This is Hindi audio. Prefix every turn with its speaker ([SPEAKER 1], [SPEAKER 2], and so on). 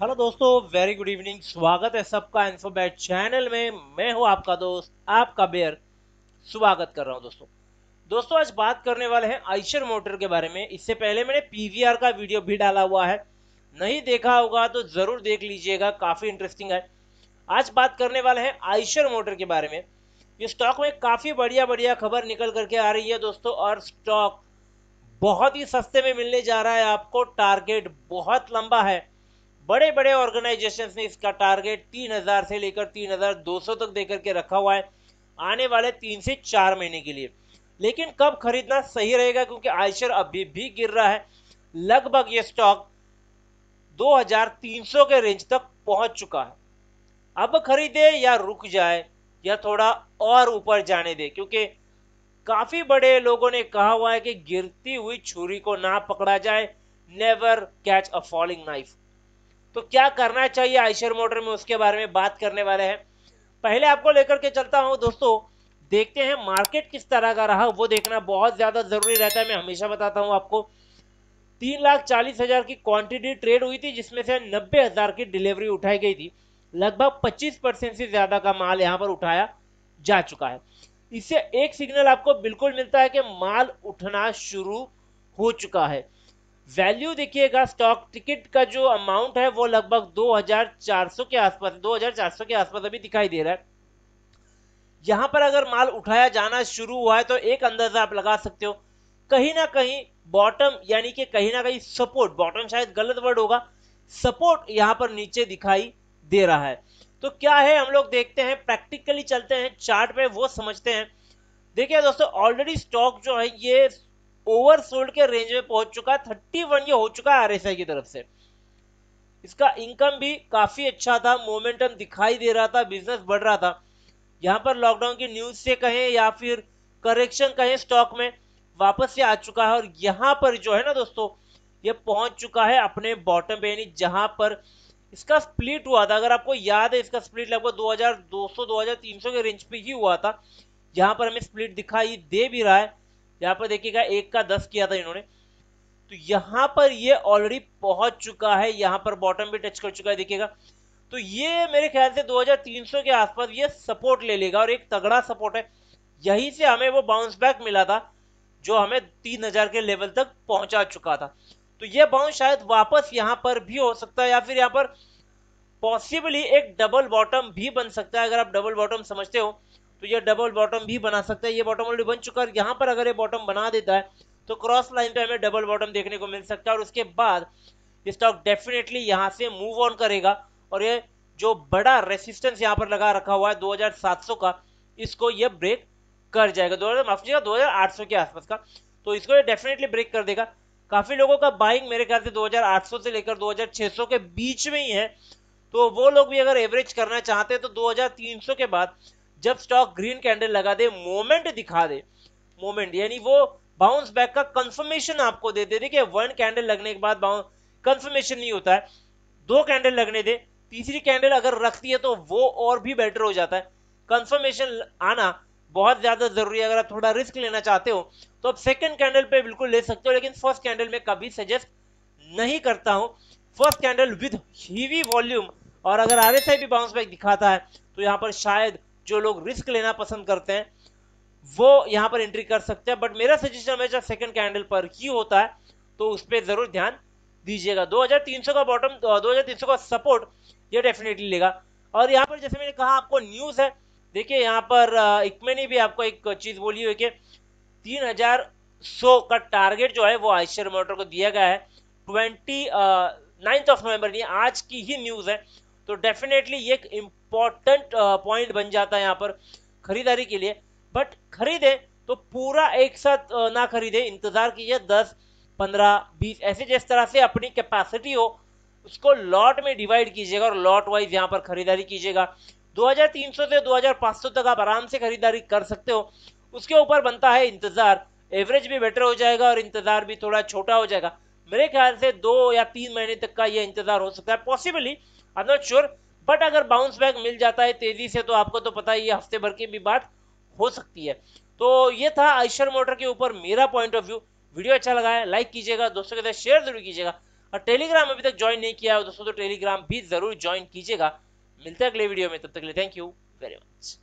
[SPEAKER 1] हेलो दोस्तों वेरी गुड इवनिंग स्वागत है सबका इन्फोबैट चैनल में मैं हूं आपका दोस्त आपका बेयर स्वागत कर रहा हूं दोस्तों दोस्तों आज बात करने वाले हैं आइशर मोटर के बारे में इससे पहले मैंने पीवीआर का वीडियो भी डाला हुआ है नहीं देखा होगा तो ज़रूर देख लीजिएगा काफ़ी इंटरेस्टिंग है आज बात करने वाले हैं आइशर मोटर के बारे में ये स्टॉक में काफ़ी बढ़िया बढ़िया खबर निकल करके आ रही है दोस्तों और स्टॉक बहुत ही सस्ते में मिलने जा रहा है आपको टारगेट बहुत लंबा है बड़े बड़े ऑर्गेनाइजेशंस ने इसका टारगेट 3000 से लेकर 3200 तक देकर के रखा हुआ है आने वाले तीन से चार महीने के लिए लेकिन कब खरीदना सही रहेगा क्योंकि आयशर अभी भी गिर रहा है लगभग ये स्टॉक 2300 के रेंज तक पहुंच चुका है अब खरीदे या रुक जाए या थोड़ा और ऊपर जाने दे क्योंकि काफी बड़े लोगों ने कहा हुआ है कि गिरती हुई छुरी को ना पकड़ा जाए never catch a falling knife तो क्या करना चाहिए आइशर मोटर में उसके बारे में बात करने वाले हैं पहले आपको लेकर के चलता हूँ दोस्तों देखते हैं मार्केट किस तरह का रहा वो देखना बहुत ज़्यादा ज़रूरी रहता है मैं हमेशा बताता हूँ आपको तीन लाख चालीस हज़ार की क्वांटिटी ट्रेड हुई थी जिसमें से नब्बे हज़ार की डिलीवरी उठाई गई थी लगभग पच्चीस परसेंट से ज़्यादा का माल यहाँ पर उठाया जा चुका है इससे एक सिग्नल आपको बिल्कुल मिलता है कि माल उठना शुरू हो चुका है वैल्यू देखिएगा स्टॉक टिकट का जो अमाउंट है वो लगभग 2400 के आसपास 2400 के आसपास अभी दिखाई दे रहा है यहां पर अगर माल उठाया जाना शुरू हुआ है तो एक अंदाजा आप लगा सकते हो कहीं ना कहीं बॉटम यानी कि कहीं ना कहीं सपोर्ट बॉटम शायद गलत वर्ड होगा सपोर्ट यहां पर नीचे दिखाई दे रहा है तो क्या है हम लोग देखते हैं प्रैक्टिकली चलते हैं चार्ट पे वो समझते हैं देखिए दोस्तों ऑलरेडी स्टॉक जो है ये ओवरसोल्ड के रेंज में पहुंच चुका है थर्टी वन ये हो चुका है आरएसआई की तरफ से इसका इनकम भी काफी अच्छा था मोमेंटम दिखाई दे रहा था बिजनेस बढ़ रहा था यहाँ पर लॉकडाउन की न्यूज से कहें या फिर करेक्शन कहें स्टॉक में वापस से आ चुका है और यहाँ पर जो है ना दोस्तों ये पहुंच चुका है अपने बॉटम पे यानी जहां पर इसका स्प्लिट हुआ था अगर आपको याद है इसका स्प्लिट लगभग 2200 2300 के रेंज पे ही हुआ था यहाँ पर हमें स्प्लिट दिखाई दे भी रहा है यहाँ पर देखिएगा एक का दस किया था इन्होंने तो यहाँ पर ये ऑलरेडी पहुंच चुका है यहाँ पर बॉटम भी टच कर चुका है देखिएगा तो ये मेरे ख्याल से 2300 के आसपास ये सपोर्ट ले लेगा और एक तगड़ा सपोर्ट है यहीं से हमें वो बाउंस बैक मिला था जो हमें हजार के लेवल तक पहुंचा चुका था तो ये बाउंस शायद वापस यहाँ पर भी हो सकता है या फिर यहाँ पर पॉसिबली एक डबल बॉटम भी बन सकता है अगर आप डबल बॉटम समझते हो तो ये डबल बॉटम भी बना सकता है ये बॉटम ऑलरेडी बन चुका है यहाँ पर अगर ये बॉटम बना देता है तो क्रॉस लाइन पे हमें डबल बॉटम देखने को मिल सकता है और उसके बाद स्टॉक डेफिनेटली यहाँ से मूव ऑन करेगा और ये जो बड़ा रेसिस्टेंस यहाँ पर लगा रखा हुआ है सौ का इसको ये ब्रेक कर जाएगा दो माफ कीजिएगा सौ के आसपास का तो इसको ये डेफिनेटली ब्रेक कर देगा काफ़ी लोगों का बाइंग मेरे ख्याल से 2800 से लेकर 2600 के बीच में ही है तो वो लोग भी अगर एवरेज करना चाहते हैं तो 2300 के बाद जब स्टॉक ग्रीन कैंडल लगा दे मोमेंट दिखा दे मोमेंट यानी वो बाउंस बैक का कंफर्मेशन आपको दे दे देखिए वन कैंडल लगने के बाद बाउंस कंफर्मेशन नहीं होता है दो कैंडल लगने दे तीसरी कैंडल अगर रखती है तो वो और भी बेटर हो जाता है कंफर्मेशन आना बहुत ज़्यादा ज़रूरी है अगर आप थोड़ा रिस्क लेना चाहते हो तो आप सेकेंड कैंडल पे बिल्कुल ले सकते हो लेकिन फर्स्ट कैंडल में कभी सजेस्ट नहीं करता हूँ first candle with heavy volume और अगर आर एस आई भी बाउंस बैक दिखाता है तो यहाँ पर शायद जो लोग रिस्क लेना पसंद करते हैं वो यहाँ पर एंट्री कर सकते हैं बट मेरा सजेशन हमेशा सेकंड कैंडल पर ही होता है तो उस पर ज़रूर ध्यान दीजिएगा 2300 का बॉटम 2300 का सपोर्ट ये डेफिनेटली लेगा और यहाँ पर जैसे मैंने कहा आपको न्यूज़ है देखिए यहाँ पर इकमे ने भी आपको एक चीज़ बोली हुई कि तीन हजार सौ का टारगेट जो है वो आयशर मोटर को दिया गया है ट्वेंटी नाइन्थ ऑफ नवंबर ये आज की ही न्यूज़ है तो डेफिनेटली ये एक इम्पॉर्टेंट पॉइंट uh, बन जाता है यहाँ पर खरीदारी के लिए बट खरीदें तो पूरा एक साथ uh, ना खरीदें इंतज़ार कीजिए दस पंद्रह बीस ऐसे जिस तरह से अपनी कैपेसिटी हो उसको लॉट में डिवाइड कीजिएगा और लॉट वाइज यहाँ पर खरीदारी कीजिएगा 2300 से 2500 तक आप आराम से खरीदारी कर सकते हो उसके ऊपर बनता है इंतज़ार एवरेज भी बेटर हो जाएगा और इंतज़ार भी थोड़ा छोटा हो जाएगा मेरे ख्याल से दो या तीन महीने तक का यह इंतज़ार हो सकता है possibly I not sure but अगर बाउंस बैक मिल जाता है तेजी से तो आपको तो पता ही है हफ्ते भर की भी बात हो सकती है तो ये था आइशर मोटर के ऊपर मेरा पॉइंट ऑफ व्यू वीडियो अच्छा लगा है लाइक कीजिएगा दोस्तों के साथ शेयर जरूर कीजिएगा और टेलीग्राम अभी तक ज्वाइन नहीं किया है दोस्तों तो टेलीग्राम भी जरूर ज्वाइन कीजिएगा मिलते हैं अगले वीडियो में तब तक के लिए थैंक यू वेरी मच